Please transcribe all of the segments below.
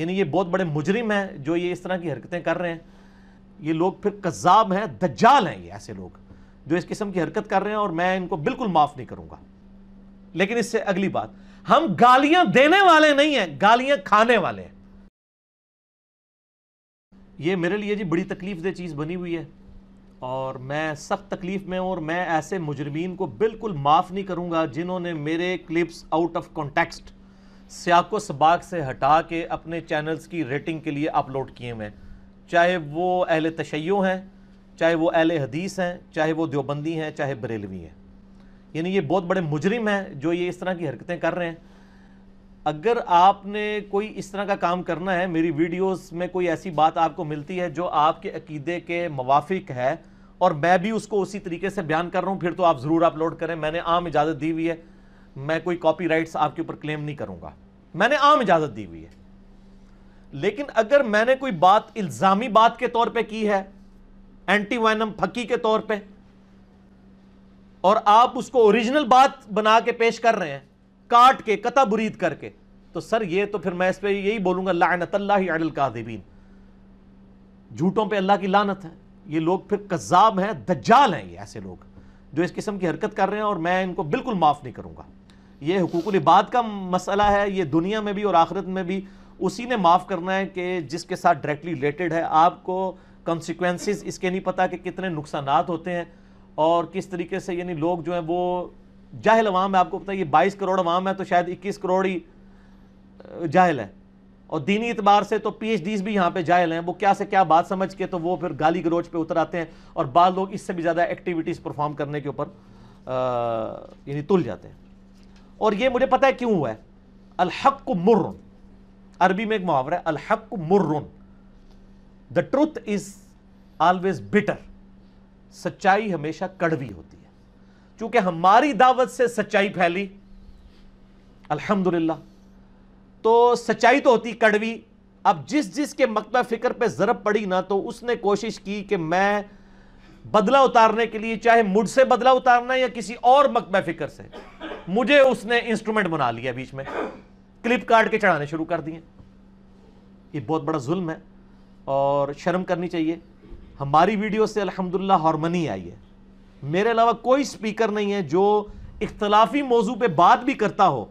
यानी ये बहुत बड़े मुजरिम हैं जो ये इस तरह की हरकतें कर रहे हैं ये लोग फिर कज़ाब हैं दज्जाल हैं ये ऐसे लोग जो इस किस्म की हरकत कर रहे हैं और मैं इनको बिल्कुल माफ़ नहीं करूँगा लेकिन इससे अगली बात हम गालियां देने वाले नहीं हैं गालियां खाने वाले हैं ये मेरे लिए जी बड़ी तकलीफ दे चीज़ बनी हुई है और मैं सख्त तकलीफ में हूँ और मैं ऐसे मुजरमीन को बिल्कुल माफ़ नहीं करूँगा जिन्होंने मेरे क्लिप्स आउट ऑफ कॉन्टेक्स्ट सियाको सबाक से हटा के अपने चैनल्स की रेटिंग के लिए अपलोड किए हुए चाहे वो अहल तशैयों हैं चाहे वो अहल हदीस हैं चाहे वो देवबंदी हैं चाहे बरेलवी हैं यानी ये बहुत बड़े मुजरिम हैं जो ये इस तरह की हरकतें कर रहे हैं अगर आपने कोई इस तरह का काम करना है मेरी वीडियोस में कोई ऐसी बात आपको मिलती है जो आपके अकीदे के मुवाफिक है और मैं भी उसको उसी तरीके से बयान कर रहा हूँ फिर तो आप ज़रूर अपलोड करें मैंने आम इजाज़त दी हुई है मैं कोई कॉपीराइट्स आपके ऊपर क्लेम नहीं करूँगा मैंने आम इजाजत दी हुई है लेकिन अगर मैंने कोई बात इल्जामी बात के तौर पे की है एंटी वैनम फकी के तौर पे और आप उसको ओरिजिनल बात बना के पेश कर रहे हैं काट के कता बुरीद करके तो सर ये तो फिर मैं इस पर यही बोलूंगा लानतल्लादिबीन झूठों पर अल्लाह की लानत है ये लोग फिर कज़ाब हैं दज्जाल हैं ये ऐसे लोग जो इस किस्म की हरकत कर रहे हैं और मैं इनको बिल्कुल माफ़ नहीं करूंगा ये हकूक़ुल इबाद का मसला है ये दुनिया में भी और आखिरत में भी उसी ने माफ़ करना है कि जिसके साथ डायरेक्टली रिलेटेड है आपको कॉन्सिक्वेंसेस इसके नहीं पता कि कितने नुकसान होते हैं और किस तरीके से यानी लोग जो हैं वो जाहिल अवाम है आपको पता है ये बाईस करोड़ अवाम है तो शायद इक्कीस करोड़ ही जाहिल है और दीनी इतबार से तो पी एच डीज भी यहाँ पे जाहिल हैं वो क्या से क्या बात समझ के तो वो फिर गाली गलोच पे उतर आते हैं और बाद लोग इससे भी ज़्यादा एक्टिविटीज़ परफॉर्म करने के ऊपर यानी तुल जाते हैं और ये मुझे पता है क्यों हुआ है अलहक मुर्रन अरबी में एक मुहावरा है अलहक मुर्रन the truth is always bitter सच्चाई हमेशा कड़वी होती है क्योंकि हमारी दावत से सच्चाई फैली अल्हम्दुलिल्लाह तो सच्चाई तो होती कड़वी अब जिस जिस के मकबा फिक्र पे ज़रब पड़ी ना तो उसने कोशिश की कि मैं बदला उतारने के लिए चाहे मुझसे बदला उतारना या किसी और मकबा फिक्र से मुझे उसने इंस्ट्रूमेंट बना लिया बीच में क्लिप काट के चढ़ाने शुरू कर दिए ये बहुत बड़ा जुल्म है और शर्म करनी चाहिए हमारी वीडियो से अलहमदिल्ला हारमनी आई है मेरे अलावा कोई स्पीकर नहीं है जो इख्तलाफी मौजू पे बात भी करता हो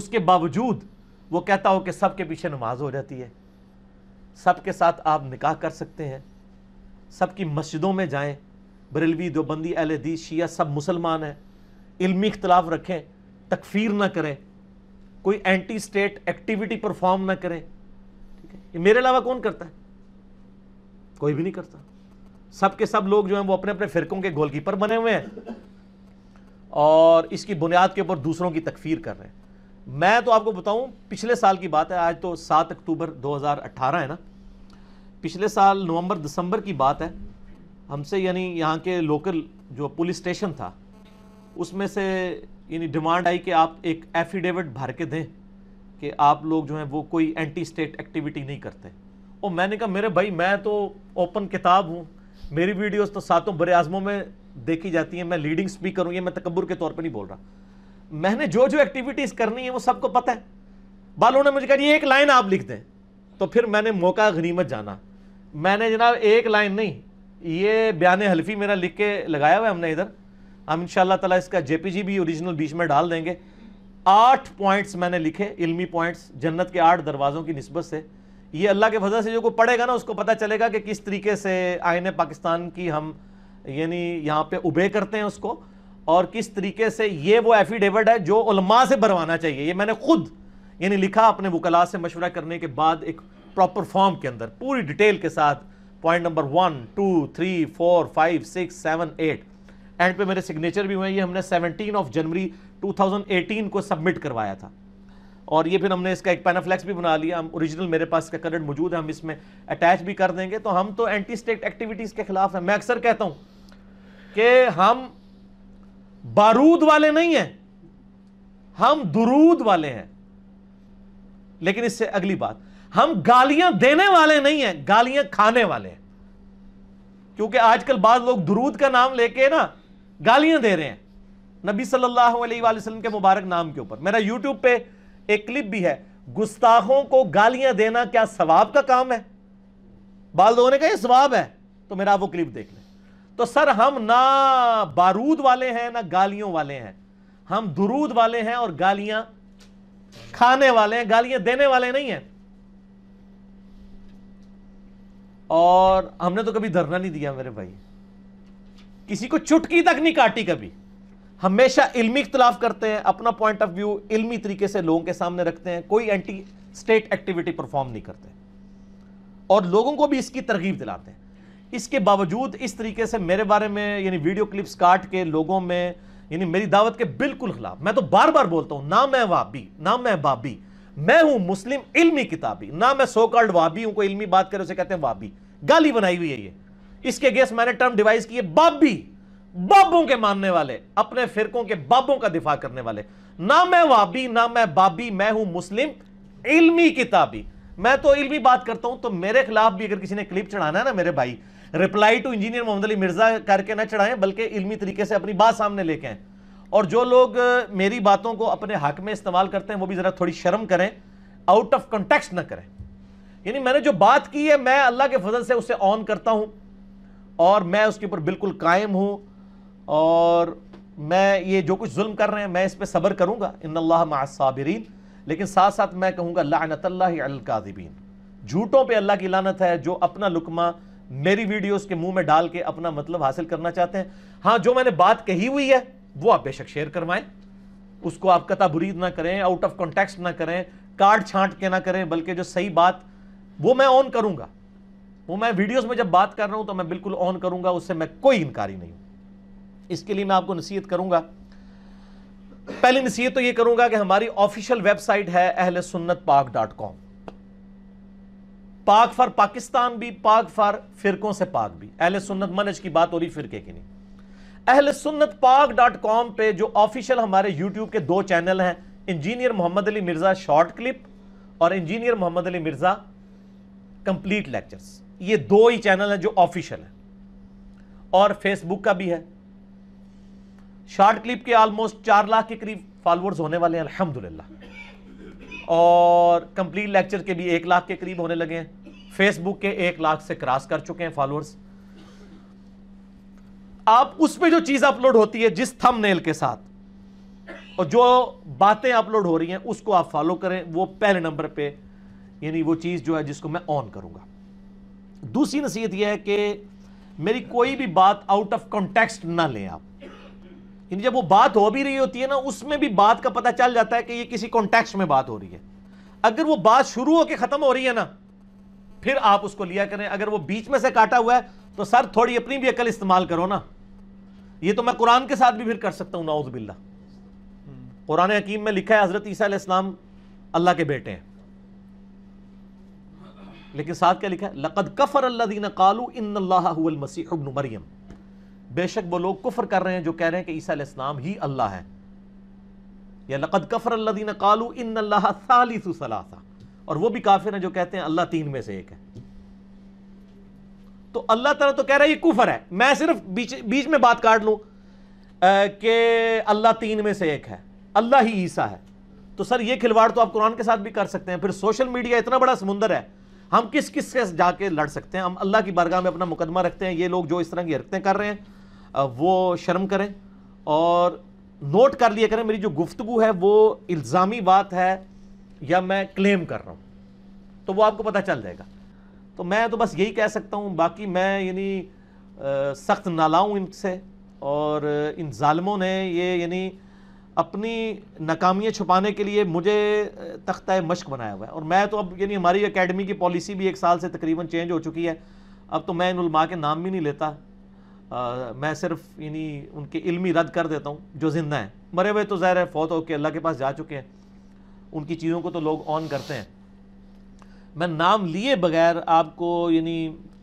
उसके बावजूद वो कहता हो कि सबके पीछे नमाज हो जाती है सबके साथ आप निकाह कर सकते हैं सबकी मस्जिदों में जाएँ बरेलवी दोबंदी अहलदी शिया सब मुसलमान हैं इल्मी इख्तलाफ रखें तकफीर ना करें कोई एंटी स्टेट एक्टिविटी परफॉर्म ना करें ठीक है ये मेरे अलावा कौन करता है कोई भी नहीं करता सबके सब लोग जो हैं वो अपने अपने फिरकों के गोलकीपर बने हुए हैं और इसकी बुनियाद के ऊपर दूसरों की तकफीर कर रहे हैं मैं तो आपको बताऊं पिछले साल की बात है आज तो सात अक्टूबर दो हज़ार अट्ठारह है ना पिछले साल नवंबर दिसंबर की बात है हमसे यानी यहाँ के लोकल जो पुलिस स्टेशन था उसमें से यानी डिमांड आई कि आप एक एफिडेविट भर के दें कि आप लोग जो हैं वो कोई एंटी स्टेट एक्टिविटी नहीं करते और मैंने कहा मेरे भाई मैं तो ओपन किताब हूँ मेरी वीडियोस तो सातों बड़े आज़मों में देखी जाती हैं मैं लीडिंग स्पीकर हूँ ये मैं तकबर के तौर पर नहीं बोल रहा मैंने जो जो एक्टिविटीज़ करनी है वो सबको पता है बालों ने मुझे कहा ये एक लाइन आप लिख दें तो फिर मैंने मौका गनीमत जाना मैंने जनाब एक लाइन नहीं ये बयान हल्फी मेरा लिख के लगाया हुआ है हमने इधर हम इन ताला इसका जी भी ओरिजिनल बीच में डाल देंगे आठ पॉइंट्स मैंने लिखे इल्मी पॉइंट्स जन्नत के आठ दरवाज़ों की नस्बत से ये अल्लाह के फजल से जो को पढ़ेगा ना उसको पता चलेगा कि किस तरीके से आयन पाकिस्तान की हम यानी यहाँ पे उबे करते हैं उसको और किस तरीके से ये वो एफिडेविट है जो उलमा से भरवाना चाहिए ये मैंने खुद यानी लिखा अपने वकला से मशवरा करने के बाद एक प्रॉपर फॉर्म के अंदर पूरी डिटेल के साथ point number one two three four five six seven eight end पे मेरे सिग्नेचर भी हुए ये हमने 17 ऑफ जनवरी 2018 को सबमिट करवाया था और ये फिर हमने इसका एक पैनाफ्लैक्स भी बना लिया हम ओरिजिनल मेरे पास इसका करंट मौजूद है हम इसमें अटैच भी कर देंगे तो हम तो एंटी स्टेट एक्टिविटीज़ के खिलाफ हैं मैं अक्सर कहता हूँ कि हम बारूद वाले नहीं हैं हम दुरूद वाले हैं लेकिन इससे अगली बात हम गालियां देने वाले नहीं हैं गालियां खाने वाले हैं क्योंकि आजकल बाद लोग दुरूद का नाम लेके ना गालियां दे रहे हैं नबी सल्लल्लाहु अलैहि वसल्लम के मुबारक नाम के ऊपर मेरा यूट्यूब पे एक क्लिप भी है गुस्ताखों को गालियां देना क्या सवाब का काम है बाल लोगों ने कहा सवाब है तो मेरा वो क्लिप देख लें तो सर हम ना बारूद वाले हैं ना गालियों वाले हैं हम दुरूद वाले हैं और गालियां खाने वाले हैं गालियां देने वाले नहीं हैं और हमने तो कभी धरना नहीं दिया मेरे भाई किसी को चुटकी तक नहीं काटी कभी हमेशा इल्मी इख्तलाफ करते हैं अपना पॉइंट ऑफ व्यू इल्मी तरीके से लोगों के सामने रखते हैं कोई एंटी स्टेट एक्टिविटी परफॉर्म नहीं करते और लोगों को भी इसकी तरगीब दिलाते हैं इसके बावजूद इस तरीके से मेरे बारे में यानी वीडियो क्लिप्स काट के लोगों में यानी मेरी दावत के बिल्कुल खिलाफ मैं तो बार बार बोलता हूँ ना मैं वाबी ना मैं बाबी मैं हूं मुस्लिम इल्मी किताबी ना मैं सो कॉल्ड वाबी हूं कोई इल्मी बात करे उसे कहते हैं वाबी गाली बनाई हुई है ये इसके गेस्ट मैंने टर्म डिवाइस की है बाबी बाबों के मानने वाले अपने फिरकों के बाबों का दिफा करने वाले ना मैं वाबी ना मैं बाबी मैं हूं मुस्लिम इल्मी किताबी मैं तो इल्मी बात करता हूं तो मेरे खिलाफ भी अगर किसी ने क्लिप चढ़ाना है ना मेरे भाई reply to engineer Mohammad Ali Mirza करके ना चढ़ाएं बल्कि इल्मी तरीके से अपनी बात सामने लेके आए और जो लोग मेरी बातों को अपने हक में इस्तेमाल करते हैं वो भी ज़रा थोड़ी शर्म करें आउट ऑफ कंटेक्स्ट ना करें यानी मैंने जो बात की है मैं अल्लाह के फजल से उसे ऑन करता हूं और मैं उसके ऊपर बिल्कुल कायम हूं और मैं ये जो कुछ जुल्म कर रहे हैं मैं इस पर सब्र करूंगा इन साबिरीन लेकिन साथ साथ मैं कहूँगा लानतल्लाकादिबीन झूठों पे अल्लाह की लानत है जो अपना लुकमा मेरी वीडियोस के मुंह में डाल के अपना मतलब हासिल करना चाहते हैं हाँ जो मैंने बात कही हुई है वो आप बेशक शेयर करवाएं उसको आप बुरीद ना करें आउट ऑफ कॉन्टेक्स्ट ना करें कार्ड छांट के ना करें बल्कि जो सही बात वो मैं ऑन करूंगा वो मैं वीडियोस में जब बात कर रहा हूं तो मैं बिल्कुल ऑन करूंगा उससे मैं कोई इनकारी नहीं हूं इसके लिए मैं आपको नसीहत करूंगा पहली नसीहत तो ये करूंगा कि हमारी ऑफिशियल वेबसाइट है Ahl Sunnat Pak dot com Pak for Pakistan भी पाक फॉर फिरकों से पाक भी अहल सुन्नत मनज की बात हो रही फिरके की नहीं अहल सुन्नत पाक डॉट कॉम पर जो ऑफिशियल हमारे यूट्यूब के दो चैनल हैं engineer Mohammad Ali Mirza short clip और engineer Mohammad Ali Mirza complete lectures ये दो ही चैनल हैं जो ऑफिशियल हैं और फेसबुक का भी है शॉर्ट क्लिप के ऑलमोस्ट चार लाख के करीब फॉलोअर्स होने वाले हैं अल्हम्दुलिल्लाह और कंप्लीट लेक्चर के भी एक लाख के करीब होने लगे हैं फेसबुक के एक लाख से क्रॉस कर चुके हैं फॉलोअर्स आप उसमें जो चीज अपलोड होती है जिस थंबनेल के साथ और जो बातें अपलोड हो रही हैं उसको आप फॉलो करें वो पहले नंबर पे यानी वो चीज जो है जिसको मैं ऑन करूंगा दूसरी नसीहत यह है कि मेरी कोई भी बात आउट ऑफ कॉन्टेक्स्ट ना लें आप यानी जब वो बात हो भी रही होती है ना उसमें भी बात का पता चल जाता है कि ये किसी कॉन्टेक्स्ट में बात हो रही है अगर वो बात शुरू होकर खत्म हो रही है ना फिर आप उसको लिया करें अगर वो बीच में से काटा हुआ है तो सर थोड़ी अपनी भी अकल इस्तेमाल करो ना ये तो मैं कुरान के साथ भी फिर कर सकता हूँ नाउजबिल्ला कुरान हकीम में लिखा है हज़रत ईसा इस्लाम अल्लाह के बेटे हैं लेकिन साथ क्या लिखा है लकद कफर अल्लादीन कालू इन मसीह मरियम बेशक वो लोग कुफर कर रहे हैं जो कह रहे हैं कि ईसा इस्लाम ही अल्लाह है या लकद कफर अल्लादीन कालू इन सलासा और वो भी काफिर हैं जो कहते हैं अल्लाह तीन में से एक है तो अल्लाह ताला तो कह रहा है ये कुफर है मैं सिर्फ बीच बीच में बात काट लूँ कि अल्लाह तीन में से एक है अल्लाह ही ईसा है तो सर ये खिलवाड़ तो आप कुरान के साथ भी कर सकते हैं फिर सोशल मीडिया इतना बड़ा समुंदर है हम किस किस से जाके लड़ सकते हैं हम अल्लाह की बरगाह में अपना मुकदमा रखते हैं ये लोग जो इस तरह की हरकतें कर रहे हैं वो शर्म करें और नोट कर लिया करें मेरी जो गुफ्तु है वो इल्ज़ामी बात है या मैं क्लेम कर रहा हूँ तो वो आपको पता चल जाएगा तो मैं तो बस यही कह सकता हूँ बाकी मैं यानी सख्त नालाऊँ इनसे और इन ालमों ने ये यानी अपनी नाकामियाँ छुपाने के लिए मुझे तख्त मश्क बनाया हुआ है और मैं तो अब यानी हमारी अकेडमी की पॉलिसी भी एक साल से तकरीबन चेंज हो चुकी है अब तो मैं इन उलमा के नाम भी नहीं लेता आ, मैं सिर्फ यानी उनके इलमी रद्द कर देता हूँ जो जिंदा हैं मरे हुए तो ज़ाहिर है फौत होकर अल्लाह के पास जा चुके हैं उनकी चीज़ों को तो लोग ऑन करते हैं मैं नाम लिए बगैर आपको यानी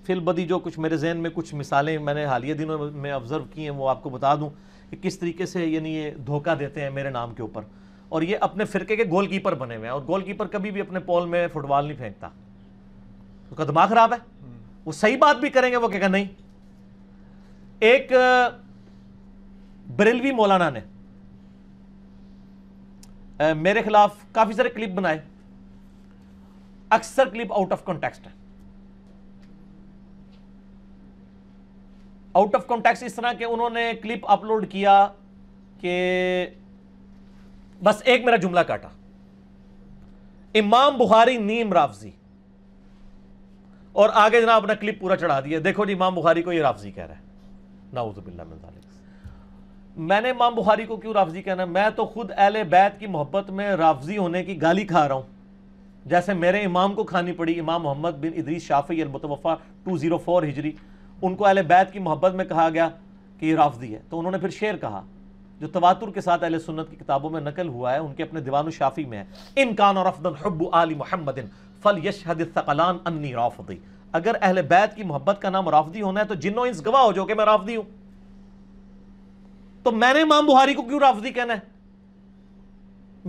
फिल बदी जो कुछ मेरे जहन में कुछ मिसालें मैंने हालिया दिनों में ऑब्ज़र्व की हैं वो आपको बता दूं कि किस तरीके से यानी ये धोखा देते हैं मेरे नाम के ऊपर और ये अपने फिरके के गोलकीपर बने हुए हैं और गोलकीपर कभी भी अपने पोल में फुटबॉल नहीं फेंकता उसका तो दिमाग ख़राब है वो सही बात भी करेंगे वो कहेगा नहीं एक बरेलवी मौलाना ने मेरे खिलाफ काफ़ी सारे क्लिप बनाए अक्सर क्लिप आउट ऑफ कॉन्टेक्स्ट है आउट ऑफ कॉन्टेक्स्ट इस तरह के उन्होंने क्लिप अपलोड किया कि बस एक मेरा जुमला काटा इमाम बुखारी नीम राफजी और आगे जना अपना क्लिप पूरा चढ़ा दिया देखो जी इमाम बुखारी को ये राफजी कह रहा है नाउजुबिल्ला मैंने इमाम बुखारी को क्यों राफजी कहना मैं तो खुद अहल बैत की मोहब्बत में राफजी होने की गाली खा रहा हूं जैसे मेरे इमाम को खानी पड़ी इमाम मोहम्मद बिन इदरीस शाफी अलमतवफ़ा टू ज़ीरो फोर हिजरी उनको अहल बैत की मोहब्बत में कहा गया कि ये राफजी है तो उन्होंने फिर शेर कहा जो तवातुर के साथ अहल सुन्नत की किताबों में नकल हुआ है उनके अपने दीवान शाफी में है इन कान और अफदन हब्ब आली मोहम्मदिन फल यशहदलान अन्नी राफदी अगर अहल बैत की मोहब्बत का नाम राफदी होना है तो जिन्नो इंस गवाह हो जो कि मैं राफदी हूं तो मैंने इमाम बुहारी को क्यों राफदी कहना है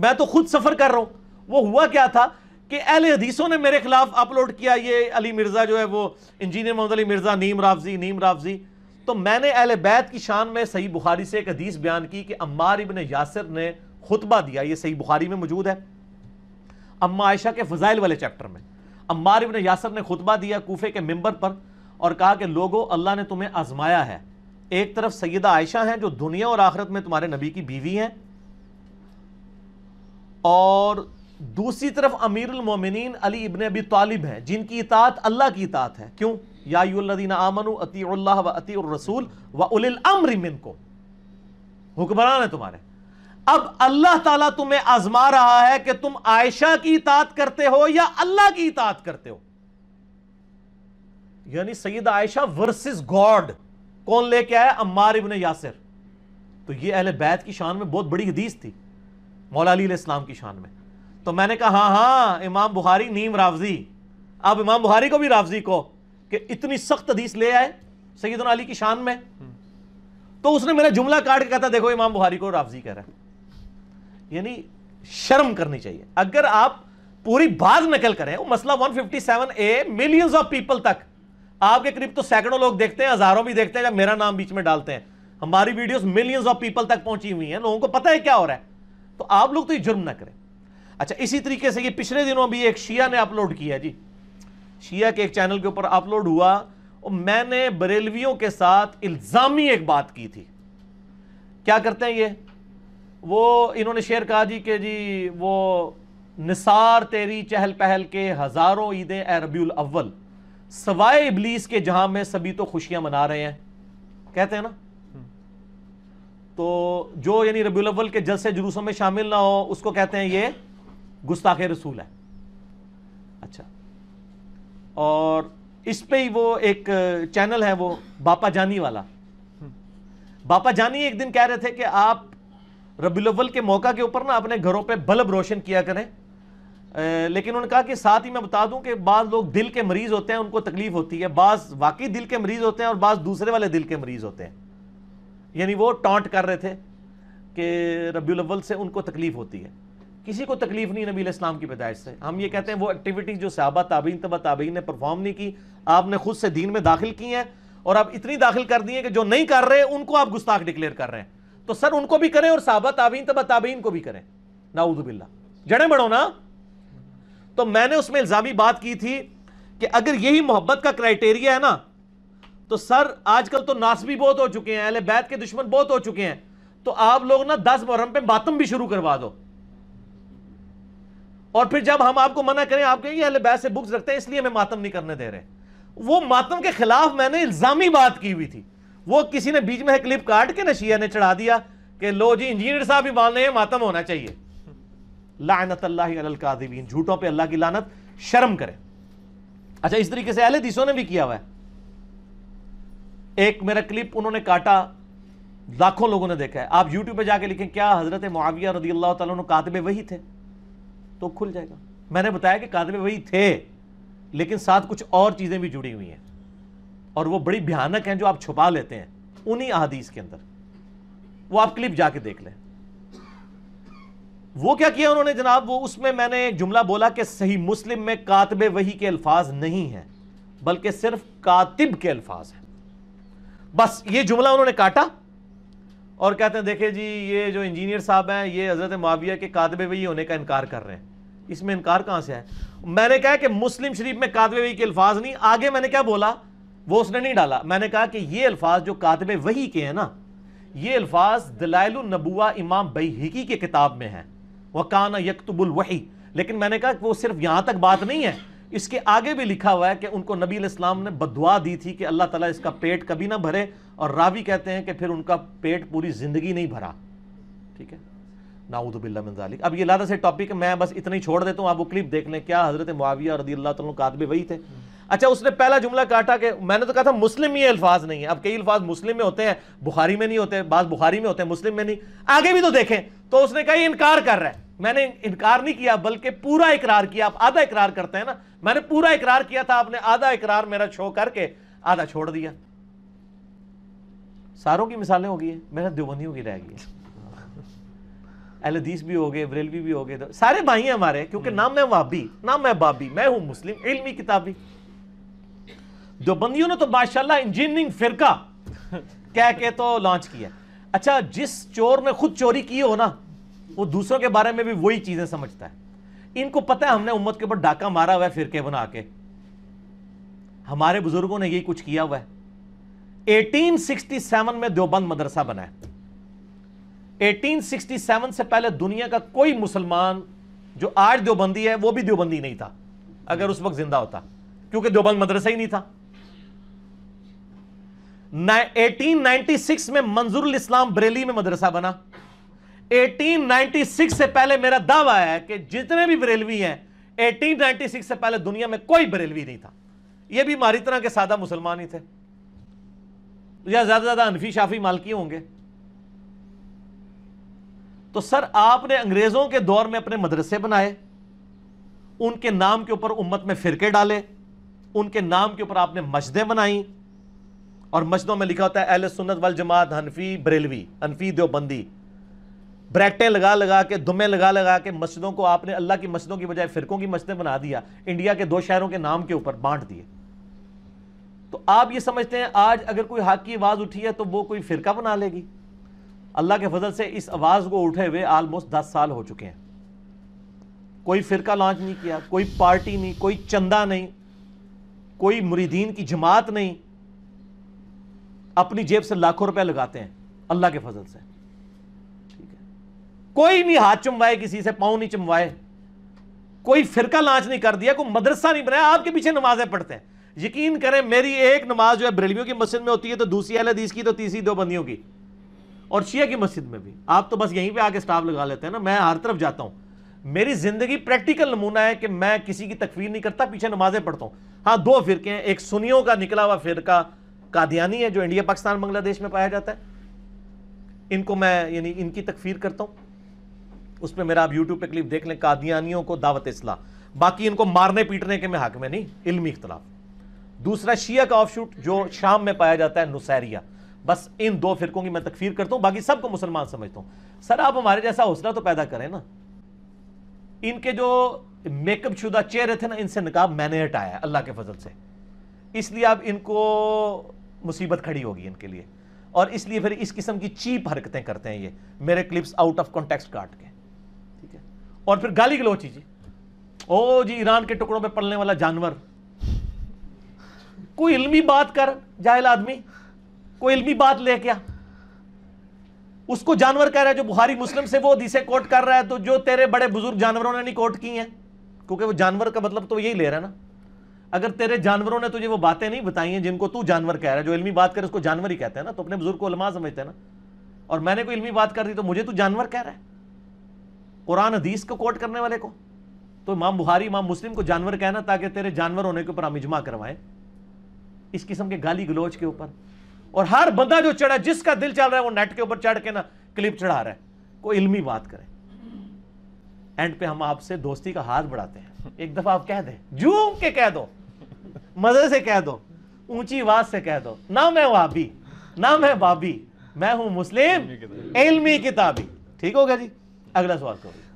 मैं तो खुद सफर कर रहा हूं वो हुआ क्या था कि अहल हदीसों ने मेरे खिलाफ अपलोड किया ये अली मिर्ज़ा जो है वो इंजीनियर मोहम्मद अली मिर्ज़ा नीम राफजी नीम राफजी तो मैंने अहल बैत की शान में सही बुखारी से एक हदीस बयान की कि अम्मार इबन यासर ने खुतबा दिया ये सही बुखारी में मौजूद है अम्मा आयशा के फ़जाइल वाले चैप्टर में अम्मार इबन यासर ने खुतबा दिया कोफे के मेंबर पर और कहा कि लोगो अल्लाह ने तुम्हें आजमाया है एक तरफ सैदा आयशा हैं जो दुनिया और आखरत में तुम्हारे नबी की बीवी हैं और दूसरी तरफ अमीर उलमोमिन अली इबन अबी तालिब हैं जिनकी इतात अल्लाह की इतात है क्यों यादीन आमन अतील्ला व रसूल व उल मिन को हुक्मरान है तुम्हारे अब अल्लाह ताला तुम्हें आजमा रहा है कि तुम आयशा की इतात करते हो या अल्लाह की इतात करते हो यानी सईद आयशा वर्सेस गॉड कौन लेके आया अम्मार इबन यासिर तो ये अहल बैत की शान में बहुत बड़ी हदीस थी मौलाली इस्लाम की शान में तो मैंने कहा हाँ हाँ इमाम बुहारी नीम रावजी आप इमाम बुहारी को भी रावजी को कि इतनी सख्त हदीस ले आए सैदन अली की शान में तो उसने मेरा जुमला काट के कहता देखो इमाम बुखारी को रावजी कह रहा है यानी शर्म करनी चाहिए अगर आप पूरी बात नकल करें वो मसला 157 ए मिलियंस ऑफ पीपल तक आपके करीब तो सैकड़ों लोग देखते हैं हजारों भी देखते हैं जब मेरा नाम बीच में डालते हैं हमारी वीडियोस मिलियंस ऑफ पीपल तक पहुंची हुई है लोगों को पता है क्या हो रहा है तो आप लोग तो ये जुर्म ना करें अच्छा इसी तरीके से ये पिछले दिनों भी एक शिया ने अपलोड किया जी शिया के एक चैनल के ऊपर अपलोड हुआ और मैंने बरेलवियों के साथ इल्ज़ामी एक बात की थी क्या करते हैं ये वो इन्होंने शेयर कहा जी कि जी वो निसार तेरी चहल पहल के हज़ारों ईदें रबील अव्वल सवाए इबलीस के जहां में सभी तो खुशियां मना रहे हैं कहते हैं ना तो जो यानी रबी अव्वल के जलसे जुलूसों में शामिल ना हो उसको कहते हैं ये गुस्ताखे रसूल है अच्छा और इस पे ही वो एक चैनल है वो बापा जानी वाला बापा जानी एक दिन कह रहे थे कि आप रबील के मौका के ऊपर ना अपने घरों पे बल्ब रोशन किया करें लेकिन उन्होंने कहा कि साथ ही मैं बता दूं कि बाज़ लोग दिल के मरीज़ होते हैं उनको तकलीफ़ होती है बाज़ वाकई दिल के मरीज़ होते हैं और बाज़ दूसरे वाले दिल के मरीज़ होते हैं यानी वो टॉन्ट कर रहे थे कि अव्वल से उनको तकलीफ़ होती है किसी को तकलीफ नहीं नबी इस्लाम की पैदाइश से हम ये कहते हैं वो एक्टिविटी जो सहाबा ताबीन तबा ताबीन ने परफॉर्म नहीं की आपने खुद से दीन में दाखिल की हैं और आप इतनी दाखिल कर दी है कि जो नहीं कर रहे उनको आप गुस्ताख डिक्लेयर कर रहे हैं तो सर उनको भी करें और साहबा ताबीन तबा ताबीन को भी करें नाउदबिल्ला जड़े बढ़ो ना तो मैंने उसमें इल्ज़ामी बात की थी कि अगर यही मोहब्बत का क्राइटेरिया है ना तो सर आजकल तो नास भी बहुत हो चुके हैं अहले बैत के दुश्मन बहुत हो चुके हैं तो आप लोग ना दस मुहर्रम पे मातम भी शुरू करवा दो और फिर जब हम आपको मना करें आप कहेंगे अहले बैत से बुक्स रखते हैं इसलिए हमें मातम नहीं करने दे रहे वो मातम के खिलाफ मैंने इल्जामी बात की हुई थी वो किसी ने बीच में क्लिप काट के नशिया ने चढ़ा दिया कि लो जी इंजीनियर साहब भी मान रहे हैं मातम होना चाहिए लानत अल्लाहबीन झूठों पर अल्लाह की लानत शर्म करें अच्छा इस तरीके से अहले दीसों ने भी किया हुआ है एक मेरा क्लिप उन्होंने काटा लाखों लोगों ने देखा है आप यूट्यूब पर जाके लिखें क्या हजरत मुआविया रदी अल्लाह कातबे वही थे तो खुल जाएगा मैंने बताया कि कादर में वही थे लेकिन साथ कुछ और चीज़ें भी जुड़ी हुई हैं और वो बड़ी भयानक हैं जो आप छुपा लेते हैं उन्हीं अहादीस के अंदर वो आप क्लिप जाके देख लें वो क्या किया उन्होंने जनाब वो उसमें मैंने एक जुमला बोला कि सही मुस्लिम में कातब वही के अल्फाज नहीं है बल्कि सिर्फ कातिब के अल्फाज हैं बस ये जुमला उन्होंने काटा और कहते हैं देखे जी ये जो इंजीनियर साहब हैं ये हज़रत माविया के कादबे वही होने का इनकार कर रहे हैं इसमें इनकार कहां से है मैंने कहा कि मुस्लिम शरीफ में कादबे वही के अल्फाज नहीं आगे मैंने क्या बोला वो उसने नहीं डाला मैंने कहा कि ये अल्फाज जो कादबे वही के हैं ना ये अल्फाज दलाइल नबुआ इमाम बहीकी के किताब में है वह काना यकतबुल वही लेकिन मैंने कहा कि वो सिर्फ यहां तक बात नहीं है इसके आगे भी लिखा हुआ है कि उनको नबी इस्लाम ने बदुआ दी थी कि अल्लाह ताला इसका पेट कभी ना भरे और रावी कहते हैं कि फिर उनका पेट पूरी ज़िंदगी नहीं भरा ठीक है बिल्लाजालिक अब ये लादा से टॉपिक मैं बस इतना ही छोड़ देता हूँ आप वो क्लिप देख लें क्या हज़रत मुआविया रदी अल्लाह तुम कातबे वही थे अच्छा उसने पहला जुमला काटा कि मैंने तो कहा था मुस्लिम ये अल्फाज नहीं है अब कई अल्फाज मुस्लिम में होते हैं बुखारी में नहीं होते बाद बुखारी में होते हैं मुस्लिम में नहीं आगे भी तो देखें तो उसने कहा इनकार कर रहा है मैंने इनकार नहीं किया बल्कि पूरा इकरार किया आप आधा इकरार करते हैं ना मैंने पूरा इकरार किया था आपने आधा इकरार मेरा शो करके आधा छोड़ दिया सारों की मिसालें हो गई है मेरा देवबंदियों की रह गई है अलदीस भी हो गए बरेलवी भी हो गए तो सारे भाई हैं हमारे क्योंकि हम्म। ना मैं वाबी ना मैं बाबी मैं हूं मुस्लिम इल्मी किताबी देवबंदियों ने तो माशाला इंजीनियरिंग फिरका कह के तो लॉन्च किया अच्छा जिस चोर ने खुद चोरी की हो ना वो दूसरों के बारे में भी वही चीजें समझता है इनको पता है हमने उम्मत के ऊपर डाका मारा हुआ है फिरके बना के हमारे बुजुर्गों ने यही कुछ किया हुआ है 1867 में देवबंद मदरसा बना है 1867 से पहले दुनिया का कोई मुसलमान जो आज देवबंदी है वो भी देवबंदी नहीं था अगर उस वक्त जिंदा होता क्योंकि देवबंद मदरसा ही नहीं था 1896 में मंजूर इस्लाम बरेली में मदरसा बना 1896 से पहले मेरा दावा है कि जितने भी बरेलवी हैं 1896 से पहले दुनिया में कोई बरेलवी नहीं था यह भी हमारी तरह के सादा मुसलमान ही थे या ज़्यादा ज़्यादा अनफी शाफी मालकी होंगे तो सर आपने अंग्रेज़ों के दौर में अपने मदरसे बनाए उनके नाम के ऊपर उम्मत में फ़िरके डाले उनके नाम के ऊपर आपने मस्जिदें बनाई और मस्जिदों में लिखा होता है अहल सुन्नत वाल जमात हनफी बरेलवी हनफी देवबंदी ब्रैटे लगा लगा के दुमे लगा लगा के मस्जिदों को आपने अल्लाह की मस्जिदों की बजाय फ़िरकों की मस्जिदें बना दिया इंडिया के दो शहरों के नाम के ऊपर बांट दिए तो आप ये समझते हैं आज अगर कोई हक की आवाज़ उठी है तो वो कोई फ़िरका बना लेगी अल्लाह के फजल से इस आवाज़ को उठे हुए आलमोस्ट दस साल हो चुके हैं कोई फ़िरका लॉन्च नहीं किया कोई पार्टी नहीं कोई चंदा नहीं कोई मुरीदीन की जमात नहीं अपनी जेब से लाखों रुपए लगाते हैं अल्लाह के फजल से ठीक है कोई नहीं हाथ चुमवाए किसी से पाँव नहीं चुमवाए कोई फिरका लॉन्च नहीं कर दिया कोई मदरसा नहीं बनाया आपके पीछे नमाजें पढ़ते हैं यकीन करें मेरी एक नमाज जो है बरेलियों की मस्जिद में होती है तो दूसरी अहल हदीस की तो तीसरी दो बंदियों की और शिया की मस्जिद में भी आप तो बस यहीं पे आके स्टाफ लगा लेते हैं ना मैं हर तरफ जाता हूँ मेरी जिंदगी प्रैक्टिकल नमूना है कि मैं किसी की तकफीर नहीं करता पीछे नमाजें पढ़ता हूँ हाँ दो फिरके हैं एक सुनियों का निकला हुआ फिरका कादियानी है जो इंडिया पाकिस्तान बांग्लादेश में पाया जाता है इनको मैं यानी इनकी तकफीर करता हूँ उस पर मेरा आप यूट्यूब पर क्लिप देख लें कादियानियों को दावत इसला बाकी इनको मारने पीटने के मैं हक में नहीं इलमी इख्तलाफ दूसरा शिया का ऑफ शूट जो शाम में पाया जाता है नुसैरिया बस इन दो फिरकों की मैं तकफीर करता हूं बाकी सबको मुसलमान समझता हूँ सर आप हमारे जैसा हौसला तो पैदा करें ना इनके जो मेकअप शुदा चेहरे थे ना इनसे नकाब मैंने हटाया है अल्लाह के फजल से इसलिए आप इनको मुसीबत खड़ी होगी इनके लिए और इसलिए फिर इस किस्म की चीप हरकतें करते हैं ये मेरे क्लिप्स आउट ऑफ कॉन्टेक्स्ट काट के ठीक है और फिर गाली गलोची जी ओ जी ईरान के टुकड़ों पर पलने वाला जानवर कोई इल्मी बात कर जाहिल आदमी कोई इल्मी बात ले क्या उसको जानवर कह रहा है जो बुहारी मुस्लिम से वो दिसे कोट कर रहा है तो जो तेरे बड़े बुजुर्ग जानवरों ने नहीं कोट की हैं क्योंकि वो जानवर का मतलब तो यही ले रहा है ना अगर तेरे जानवरों ने तुझे वो बातें नहीं बताई हैं जिनको तू जानवर कह रहा है जो इल्मी बात कर उसको जानवर ही कहते हैं ना तो अपने बुजुर्ग को उलमा समझते हैं ना और मैंने कोई इल्मी बात कर दी तो मुझे तू जानवर कह रहा है कुरान हदीस को कोट करने वाले को तो इमाम बुहारी इमाम मुस्लिम को जानवर कहना ताकि तेरे जानवर होने के ऊपर हम इजमा करवाएं इस किस्म के गाली गलोच के ऊपर और हर बंदा जो चढ़ा जिसका दिल चल रहा है वो नेट के ऊपर चढ़ के ना क्लिप चढ़ा रहा है कोई इल्मी बात करे एंड पे हम आपसे दोस्ती का हाथ बढ़ाते हैं एक दफा आप कह दें जूम के कह दो मजे से कह दो ऊंची आवाज से कह दो ना मैं वाबी ना मैं बाबी मैं हूं मुस्लिम इल्मी किताबी ठीक हो गया जी अगला सवाल करो